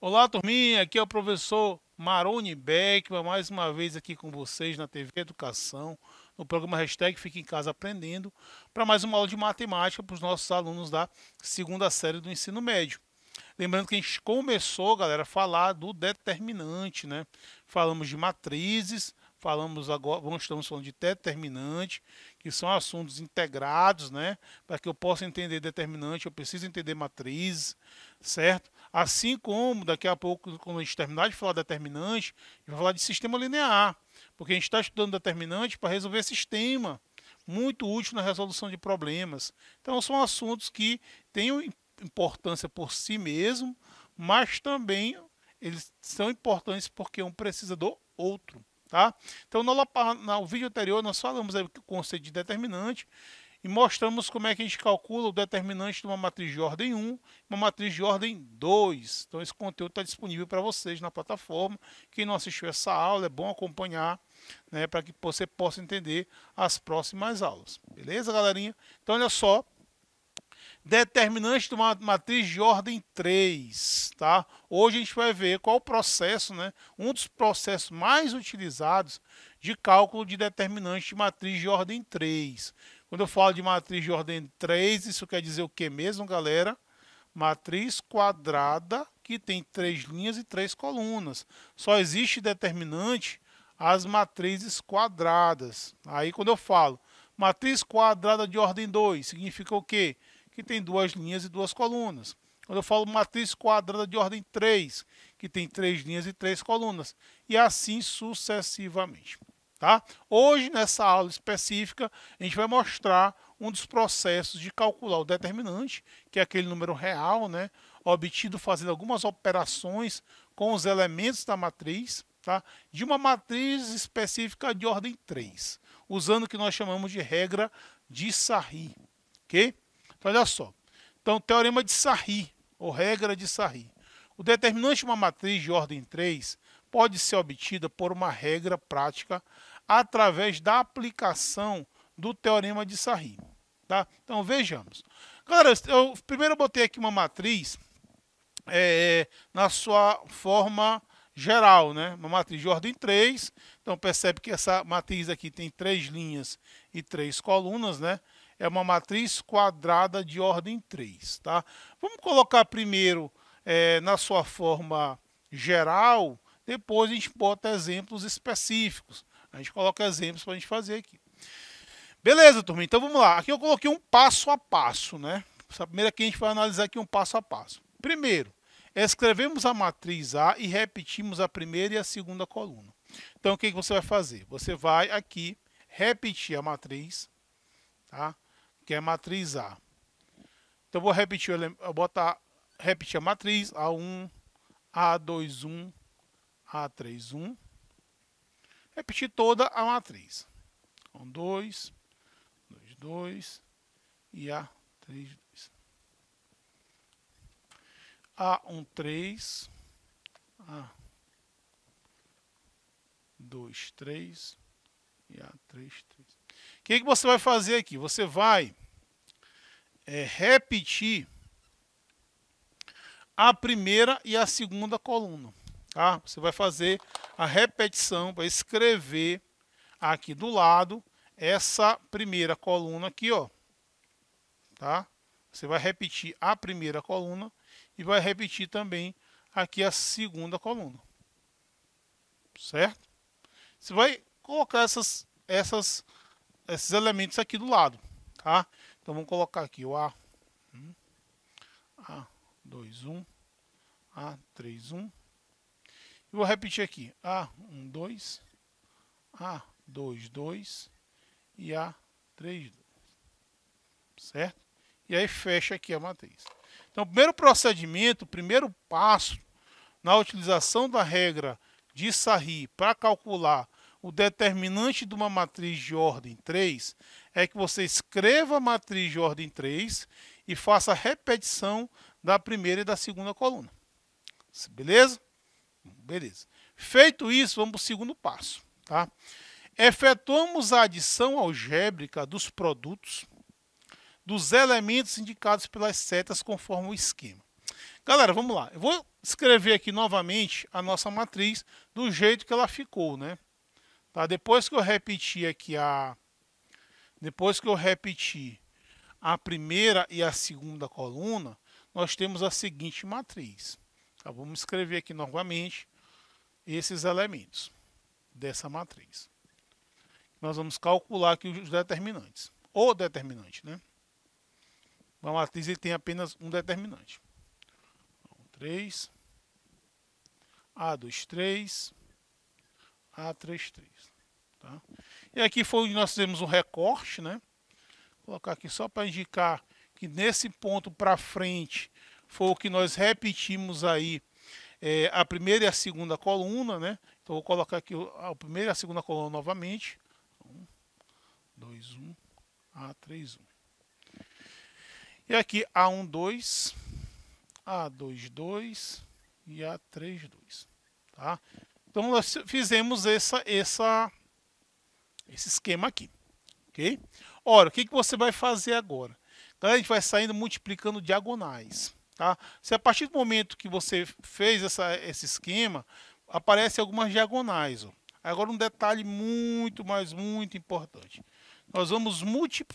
Olá, turminha. Aqui é o professor Maroni Beckman, mais uma vez aqui com vocês na TV Educação, no programa Hashtag Fique em Casa Aprendendo, para mais uma aula de matemática para os nossos alunos da segunda série do ensino médio. Lembrando que a gente começou, galera, a falar do determinante, né? Falamos de matrizes, falamos agora, estamos falando de determinante, que são assuntos integrados, né? Para que eu possa entender determinante, eu preciso entender matrizes, certo? Assim como daqui a pouco, quando a gente terminar de falar determinante, gente vou falar de sistema linear, porque a gente está estudando determinante para resolver sistema, muito útil na resolução de problemas. Então são assuntos que têm importância por si mesmo, mas também eles são importantes porque um precisa do outro, tá? Então, no, no vídeo anterior, nós falamos aí o conceito de determinante e mostramos como é que a gente calcula o determinante de uma matriz de ordem 1 uma matriz de ordem 2. Então, esse conteúdo está disponível para vocês na plataforma. Quem não assistiu essa aula, é bom acompanhar né, para que você possa entender as próximas aulas. Beleza, galerinha? Então, olha só, determinante de uma matriz de ordem 3, tá? Hoje a gente vai ver qual o processo, né? Um dos processos mais utilizados de cálculo de determinante de matriz de ordem 3. Quando eu falo de matriz de ordem 3, isso quer dizer o que mesmo, galera? Matriz quadrada que tem três linhas e três colunas. Só existe determinante as matrizes quadradas. Aí quando eu falo matriz quadrada de ordem 2, significa o quê? que tem duas linhas e duas colunas. Quando eu falo matriz quadrada de ordem 3, que tem três linhas e três colunas, e assim sucessivamente. Tá? Hoje, nessa aula específica, a gente vai mostrar um dos processos de calcular o determinante, que é aquele número real, né, obtido fazendo algumas operações com os elementos da matriz, tá, de uma matriz específica de ordem 3, usando o que nós chamamos de regra de Sarri. ok? Então, olha só. Então, teorema de Sarri, ou regra de Sarri. O determinante de uma matriz de ordem 3 pode ser obtida por uma regra prática através da aplicação do teorema de Sarri. Tá? Então, vejamos. Galera, eu primeiro botei aqui uma matriz é, na sua forma geral, né? Uma matriz de ordem 3. Então percebe que essa matriz aqui tem três linhas e três colunas, né? é uma matriz quadrada de ordem 3. Tá? Vamos colocar primeiro é, na sua forma geral, depois a gente bota exemplos específicos. A gente coloca exemplos para a gente fazer aqui. Beleza, turma. Então vamos lá. Aqui eu coloquei um passo a passo, né? Primeiro aqui a gente vai analisar aqui um passo a passo. Primeiro, escrevemos a matriz A e repetimos a primeira e a segunda coluna. Então o que, que você vai fazer? Você vai aqui repetir a matriz, tá? que é então, a matriz A. Então vou repetir, eu botar, repetir a matriz A1, A21, A31. Repetir toda a matriz. 1, 2, 2, 2 e A3, 2. A1, 32 a 13 a 23 e A3, 33 o que, que você vai fazer aqui? Você vai é, repetir a primeira e a segunda coluna. Tá? Você vai fazer a repetição, vai escrever aqui do lado essa primeira coluna aqui, ó. Tá? Você vai repetir a primeira coluna e vai repetir também aqui a segunda coluna. Certo? Você vai colocar essas, essas esses elementos aqui do lado, tá? Então vamos colocar aqui o A, A21, hum, A31. E vou repetir aqui, A12, A22 e A32, certo? E aí fecha aqui a matriz. Então, o primeiro procedimento, o primeiro passo na utilização da regra de Sarri para calcular o determinante de uma matriz de ordem 3 é que você escreva a matriz de ordem 3 e faça a repetição da primeira e da segunda coluna. Beleza? Beleza. Feito isso, vamos para o segundo passo. Tá? Efetuamos a adição algébrica dos produtos dos elementos indicados pelas setas conforme o esquema. Galera, vamos lá. Eu vou escrever aqui novamente a nossa matriz do jeito que ela ficou, né? Tá? Depois que eu repetir aqui a... Depois que eu a primeira e a segunda coluna, nós temos a seguinte matriz. Tá? Vamos escrever aqui novamente esses elementos dessa matriz. Nós vamos calcular aqui os determinantes. O determinante, né? Uma matriz tem apenas um determinante. 3. A2, 3. A33. Tá? E aqui foi onde nós fizemos um recorte, né? Vou colocar aqui só para indicar que nesse ponto para frente foi o que nós repetimos aí é, a primeira e a segunda coluna, né? Então vou colocar aqui a primeira e a segunda coluna novamente. 1, 2, 1, A3, E aqui A1, A2, e a 32 Tá? Então nós fizemos essa, essa, esse esquema aqui. Ora, o que, que você vai fazer agora? Então a gente vai saindo multiplicando diagonais. Tá? Se a partir do momento que você fez essa, esse esquema, aparecem algumas diagonais. Ó. Agora um detalhe muito, mas muito importante. Nós vamos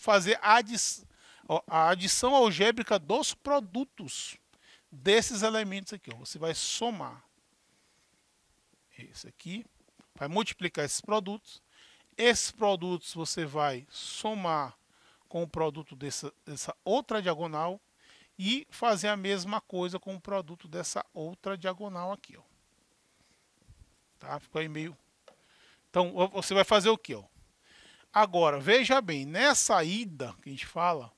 fazer ó, a adição algébrica dos produtos desses elementos aqui. Ó. Você vai somar. É esse aqui, vai multiplicar esses produtos. Esses produtos você vai somar com o produto dessa, dessa outra diagonal e fazer a mesma coisa com o produto dessa outra diagonal aqui, ó. Tá? Ficou aí meio... Então, você vai fazer o que, ó? Agora, veja bem, nessa ida que a gente fala,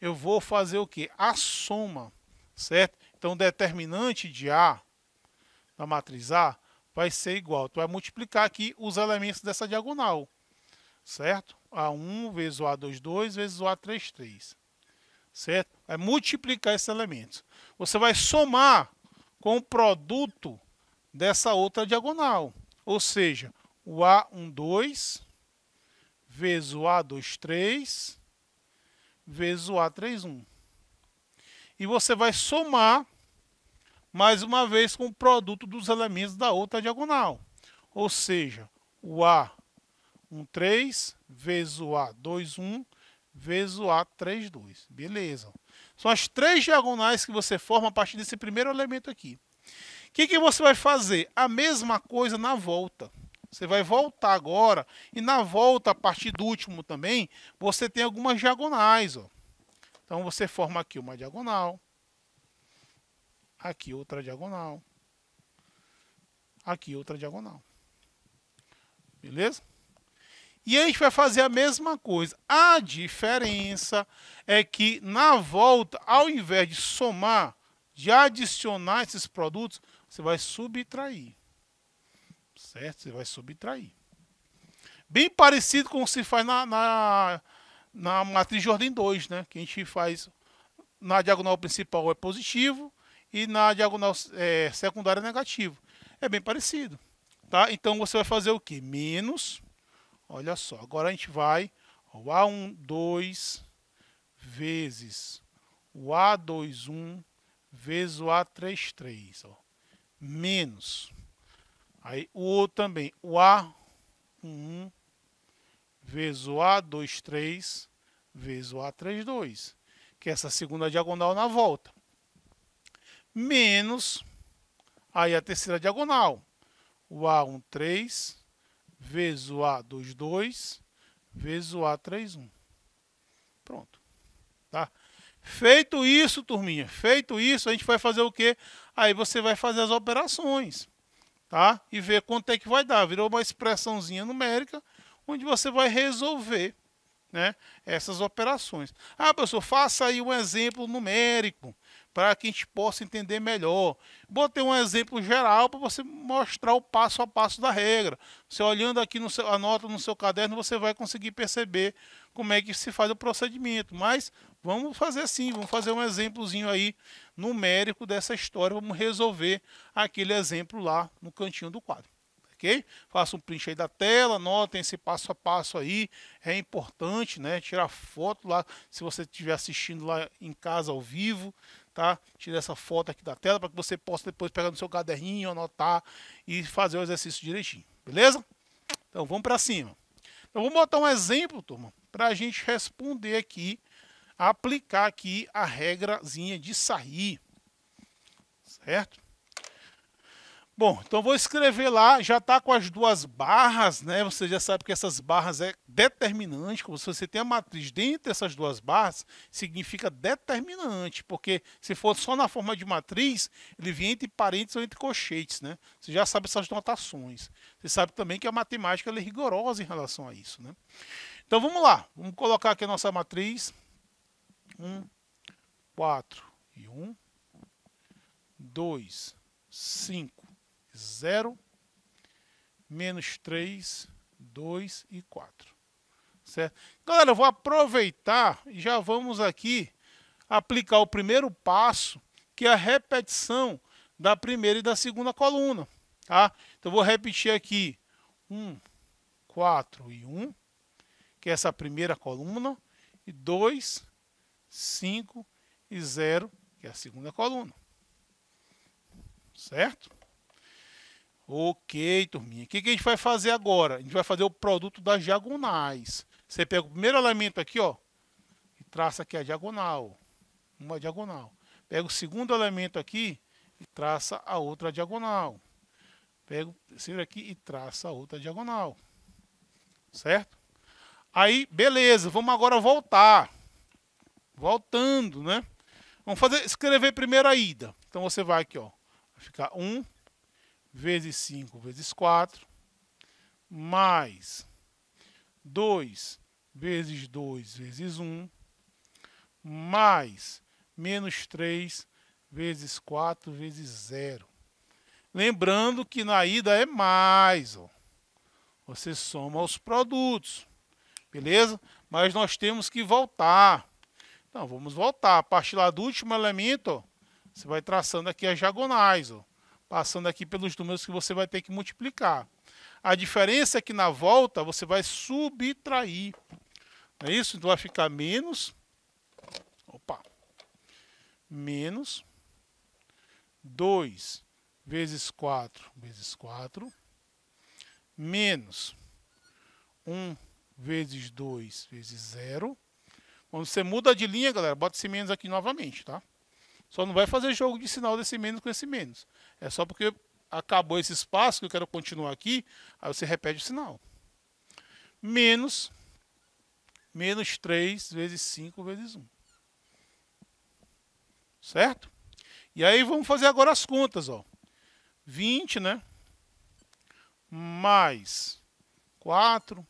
eu vou fazer o que? A soma, certo? Então, determinante de A da matriz A vai ser igual. Tu vai multiplicar aqui os elementos dessa diagonal, certo? A1 vezes o A22 vezes o A33, certo? Vai é multiplicar esses elementos. Você vai somar com o produto dessa outra diagonal, ou seja, o A12 vezes o A23 vezes o A31. E você vai somar mais uma vez com o produto dos elementos da outra diagonal. Ou seja, o A, 1, 3, vezes o A, 2, 1, vezes o A, 3, 2. Beleza. São as três diagonais que você forma a partir desse primeiro elemento aqui. O que, que você vai fazer? A mesma coisa na volta. Você vai voltar agora e na volta, a partir do último também, você tem algumas diagonais. Ó. Então você forma aqui uma diagonal, aqui outra diagonal, aqui outra diagonal. Beleza? E a gente vai fazer a mesma coisa. A diferença é que na volta, ao invés de somar, de adicionar esses produtos, você vai subtrair. Certo? Você vai subtrair. Bem parecido com o que se faz na, na, na matriz de ordem 2, né? Que a gente faz na diagonal principal é positivo, e na diagonal é, secundária negativo. É bem parecido, tá? Então você vai fazer o que? Menos, olha só, agora a gente vai, ó, o A1, 2 vezes o A21 vezes o A33, ó, menos. Aí o outro também, o A11 vezes o A23 vezes o A32, que é essa segunda diagonal na volta menos aí a terceira diagonal. O a 13 vezes o a 22 vezes o a 31 Pronto. Tá? Feito isso, turminha, feito isso, a gente vai fazer o quê? Aí você vai fazer as operações, tá? E ver quanto é que vai dar. Virou uma expressãozinha numérica, onde você vai resolver né, essas operações. Ah, professor, faça aí um exemplo numérico para que a gente possa entender melhor. Botei um exemplo geral para você mostrar o passo a passo da regra. Você olhando aqui no seu, a nota no seu caderno, você vai conseguir perceber como é que se faz o procedimento. Mas vamos fazer assim, vamos fazer um exemplozinho aí numérico dessa história, vamos resolver aquele exemplo lá no cantinho do quadro. Ok? Faça um print aí da tela, notem esse passo a passo aí, é importante, né? Tirar foto lá, se você estiver assistindo lá em casa ao vivo, tá? essa foto aqui da tela para que você possa depois pegar no seu caderninho, anotar e fazer o exercício direitinho, beleza? Então vamos para cima. Então vou botar um exemplo, turma, para a gente responder aqui, aplicar aqui a regrazinha de sair, certo? Bom, então vou escrever lá, já está com as duas barras, né? Você já sabe que essas barras é determinante, como se você tem a matriz dentro dessas duas barras, significa determinante, porque se for só na forma de matriz, ele vem entre parênteses ou entre colchetes, né? Você já sabe essas notações. Você sabe também que a matemática é rigorosa em relação a isso, né? Então vamos lá, vamos colocar aqui a nossa matriz. 1, 4 e 1. 2, 5. 0, menos 3, 2 e 4. Certo? Galera, eu vou aproveitar e já vamos aqui aplicar o primeiro passo, que é a repetição da primeira e da segunda coluna. Tá? Então, eu vou repetir aqui 1, 4 e 1, que é essa primeira coluna, e 2, 5 e 0, que é a segunda coluna. Certo? Ok, turminha. O que, que a gente vai fazer agora? A gente vai fazer o produto das diagonais. Você pega o primeiro elemento aqui, ó, e traça aqui a diagonal. Uma diagonal. Pega o segundo elemento aqui e traça a outra diagonal. Pega o terceiro aqui e traça a outra diagonal. Certo? Aí, beleza. Vamos agora voltar. Voltando, né? Vamos fazer, escrever primeiro a ida. Então você vai aqui, ó. Vai ficar 1, um, vezes 5 vezes 4, mais 2 vezes 2 vezes 1, mais menos 3 vezes 4 vezes 0. Lembrando que na ida é mais, ó. você soma os produtos, beleza? Mas nós temos que voltar. Então, vamos voltar. A partir lá do último elemento, ó, você vai traçando aqui as diagonais, ó. Passando aqui pelos números que você vai ter que multiplicar. A diferença é que na volta você vai subtrair. Não é isso? Então vai ficar menos. Opa! Menos 2 vezes 4 vezes 4. Menos 1 vezes 2 vezes 0. Quando você muda de linha, galera, bota esse menos aqui novamente, tá? Só não vai fazer jogo de sinal desse menos com esse menos. É só porque acabou esse espaço que eu quero continuar aqui, aí você repete o sinal. Menos, menos 3 vezes 5 vezes 1. Certo? E aí vamos fazer agora as contas, ó. 20, né? Mais 4.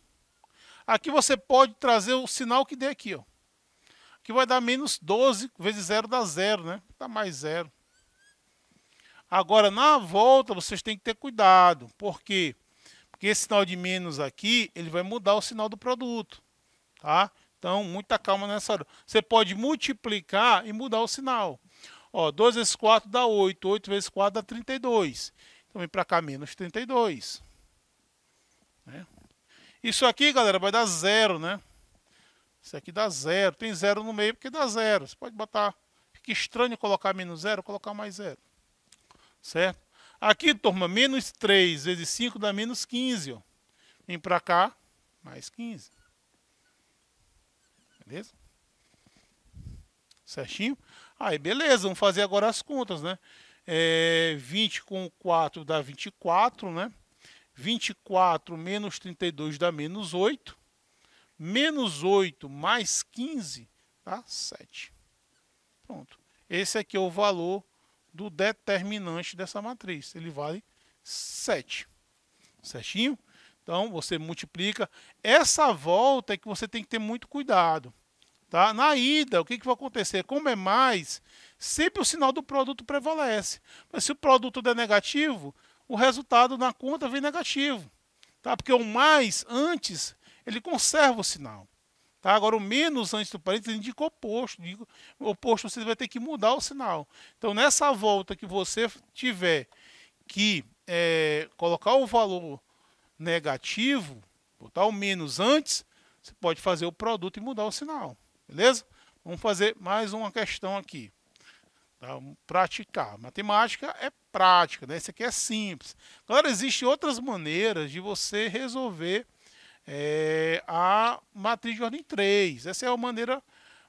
Aqui você pode trazer o sinal que der aqui, ó que vai dar menos 12 vezes 0 dá 0, né? Dá mais 0. Agora, na volta, vocês têm que ter cuidado. Por quê? Porque esse sinal de menos aqui, ele vai mudar o sinal do produto, tá? Então, muita calma nessa hora. Você pode multiplicar e mudar o sinal. Ó, 2 vezes 4 dá 8, 8 vezes 4 dá 32. Então, vem para cá, menos 32. Né? Isso aqui, galera, vai dar zero, né? Isso aqui dá zero. Tem zero no meio porque dá zero. Você pode botar... Fica estranho colocar menos zero, colocar mais zero. Certo? Aqui, turma, menos 3 vezes 5 dá menos 15. Ó. Vem para cá, mais 15. Beleza? Certinho? Aí, beleza. Vamos fazer agora as contas, né? É, 20 com 4 dá 24, né? 24 menos 32 dá menos 8 menos 8 mais 15 dá 7. Pronto. Esse aqui é o valor do determinante dessa matriz. Ele vale 7. Certinho? Então, você multiplica. Essa volta é que você tem que ter muito cuidado. Tá? Na ida, o que, que vai acontecer? Como é mais, sempre o sinal do produto prevalece. Mas se o produto der negativo, o resultado na conta vem negativo. Tá? Porque o mais antes ele conserva o sinal. Tá? Agora, o menos antes do parênteses indica o oposto. o oposto você vai ter que mudar o sinal. Então, nessa volta que você tiver que é, colocar o valor negativo, botar o menos antes, você pode fazer o produto e mudar o sinal. Beleza? Vamos fazer mais uma questão aqui. Tá? Praticar. Matemática é prática, né? Isso aqui é simples. Agora, existem outras maneiras de você resolver é, a matriz de ordem 3. Essa é a maneira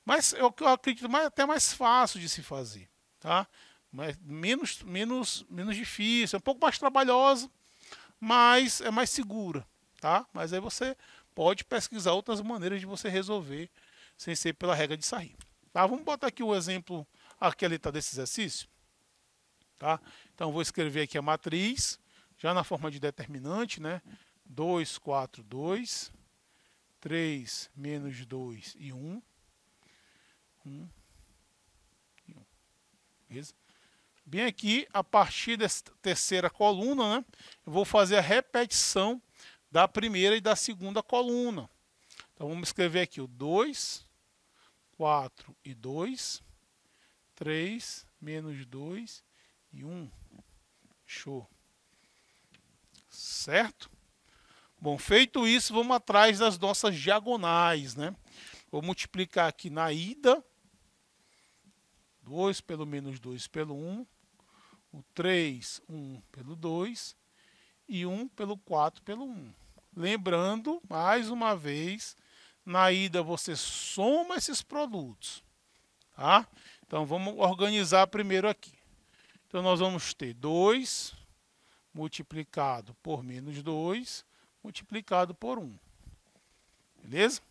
mais, é eu, eu acredito, mais, até mais fácil de se fazer, tá? Mas menos, menos, menos difícil, é um pouco mais trabalhosa, mas é mais segura, tá? Mas aí você pode pesquisar outras maneiras de você resolver sem ser pela regra de sair. Tá? Vamos botar aqui o um exemplo aqui ali tá desse exercício, tá? Então vou escrever aqui a matriz já na forma de determinante, né? 2, 4, 2, 3, menos 2 e 1, 1 e 1, beleza? Bem aqui, a partir dessa terceira coluna, né, eu vou fazer a repetição da primeira e da segunda coluna. Então, vamos escrever aqui o 2, 4 e 2, 3, menos 2 e 1. Show. Certo? Bom, feito isso, vamos atrás das nossas diagonais, né? Vou multiplicar aqui na ida. 2 pelo menos 2 pelo 1. O 3, 1 pelo 2. E 1 pelo 4 pelo 1. Lembrando, mais uma vez, na ida você soma esses produtos. Tá? Então, vamos organizar primeiro aqui. Então, nós vamos ter 2 multiplicado por menos 2 multiplicado por 1. Beleza?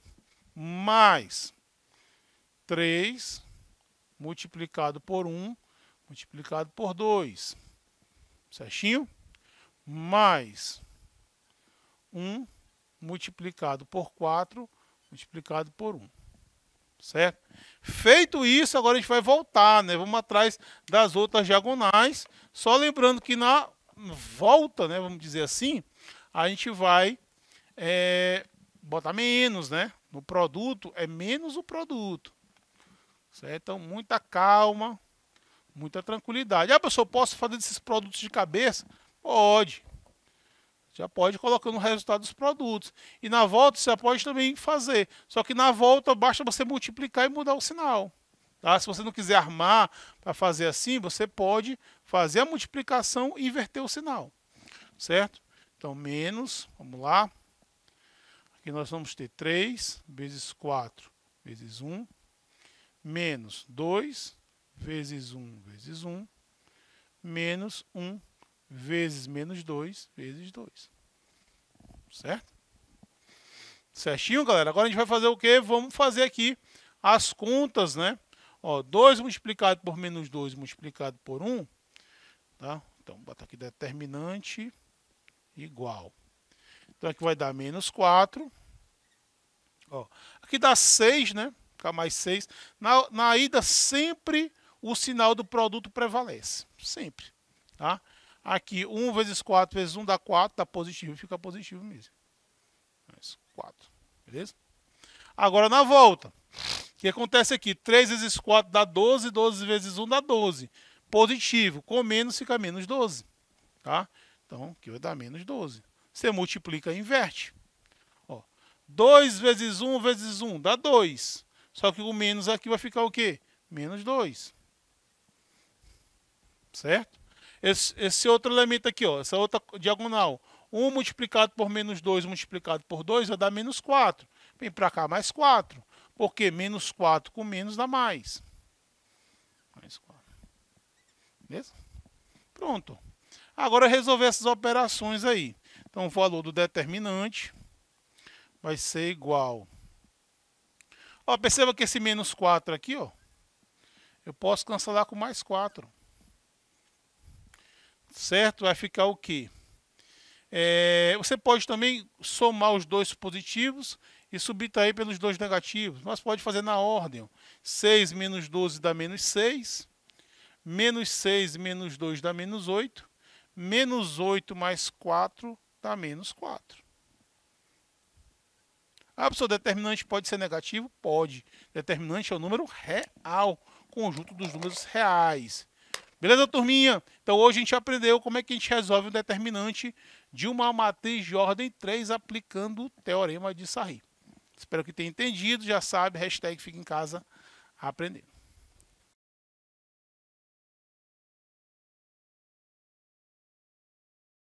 Mais 3 multiplicado por 1 multiplicado por 2. Certinho? Mais 1 multiplicado por 4 multiplicado por 1. Certo? Feito isso, agora a gente vai voltar, né? Vamos atrás das outras diagonais. Só lembrando que na volta, né, vamos dizer assim, a gente vai é, botar menos, né? No produto é menos o produto. Certo? Então, muita calma, muita tranquilidade. Ah, pessoal, posso fazer desses produtos de cabeça? Pode. Já pode colocando o resultado dos produtos. E na volta você pode também fazer. Só que na volta basta você multiplicar e mudar o sinal. Tá? Se você não quiser armar para fazer assim, você pode fazer a multiplicação e inverter o sinal. Certo? Então, menos, vamos lá. Aqui nós vamos ter 3 vezes 4 vezes 1, menos 2 vezes 1 vezes 1, menos 1 vezes menos 2 vezes 2. Certo? Certinho, galera? Agora a gente vai fazer o quê? Vamos fazer aqui as contas, né? Ó, 2 multiplicado por menos 2 multiplicado por 1. Tá? Então, bota aqui determinante igual. Então aqui vai dar menos 4. Ó, aqui dá 6, né? Fica mais 6. Na, na ida sempre o sinal do produto prevalece. Sempre. Tá? Aqui 1 vezes 4 vezes 1 dá 4, dá positivo, fica positivo mesmo. Mais 4. Beleza? Agora na volta. O que acontece aqui? 3 vezes 4 dá 12, 12 vezes 1 dá 12. Positivo, com menos fica menos 12. Tá? Então, aqui vai dar menos 12. Você multiplica e inverte. Ó, 2 vezes 1 vezes 1 dá 2. Só que o menos aqui vai ficar o quê? Menos 2. Certo? Esse, esse outro elemento aqui, ó, essa outra diagonal. 1 multiplicado por menos 2 multiplicado por 2 vai dar menos 4. Vem para cá, mais 4. Porque menos 4 com menos dá mais. Mais 4. Beleza? Pronto. Agora resolver essas operações aí. Então o valor do determinante vai ser igual. Ó, perceba que esse menos 4 aqui, ó, eu posso cancelar com mais 4. Certo? Vai ficar o quê? É, você pode também somar os dois positivos e subtrair pelos dois negativos. Mas pode fazer na ordem. 6 menos 12 dá menos 6. Menos 6 menos 2 dá menos 8 menos 8 mais 4 dá menos 4. Ah, professor, determinante pode ser negativo? Pode. Determinante é o número real, conjunto dos números reais. Beleza, turminha? Então hoje a gente aprendeu como é que a gente resolve o determinante de uma matriz de ordem 3 aplicando o teorema de Sarri. Espero que tenha entendido, já sabe, hashtag fica em casa aprendendo.